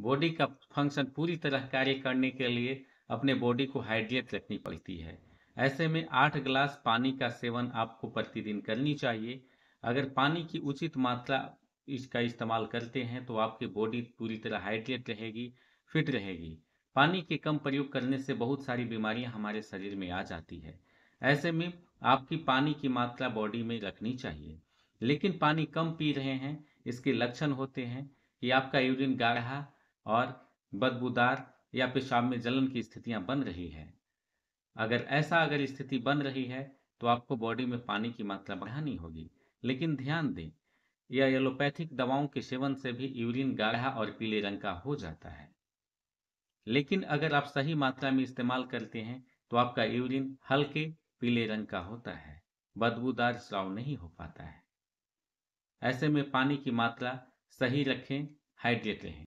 body का function पूरी तरह कार्य करने के लिए अपने बॉडी को हाइड्रेट रखनी पड़ती है ऐसे में आठ ग्लास पानी का सेवन आपको प्रतिदिन करनी चाहिए अगर पानी की उचित मात्रा इसका इस्तेमाल करते हैं तो आपकी बॉडी पूरी तरह हाइड्रेट रहेगी फिट रहेगी पानी के कम प्रयोग करने से बहुत सारी बीमारियां हमारे शरीर में आ जाती है ऐसे में आपकी पानी की मात्रा बॉडी में रखनी चाहिए लेकिन पानी कम पी रहे हैं इसके लक्षण होते हैं कि आपका यूरिन गाढ़ा और बदबूदार या पेशाब में जलन की स्थितियां बन रही है अगर ऐसा अगर स्थिति बन रही है तो आपको बॉडी में पानी की मात्रा बढ़ानी होगी लेकिन ध्यान दें या एलोपैथिक दवाओं के सेवन से भी यूरिन गाढ़ा और पीले रंग का हो जाता है लेकिन अगर आप सही मात्रा में इस्तेमाल करते हैं तो आपका यूरिन हल्के पीले रंग का होता है बदबूदार स्राव नहीं हो पाता है ऐसे में पानी की मात्रा सही रखें हाइड्रेट रहें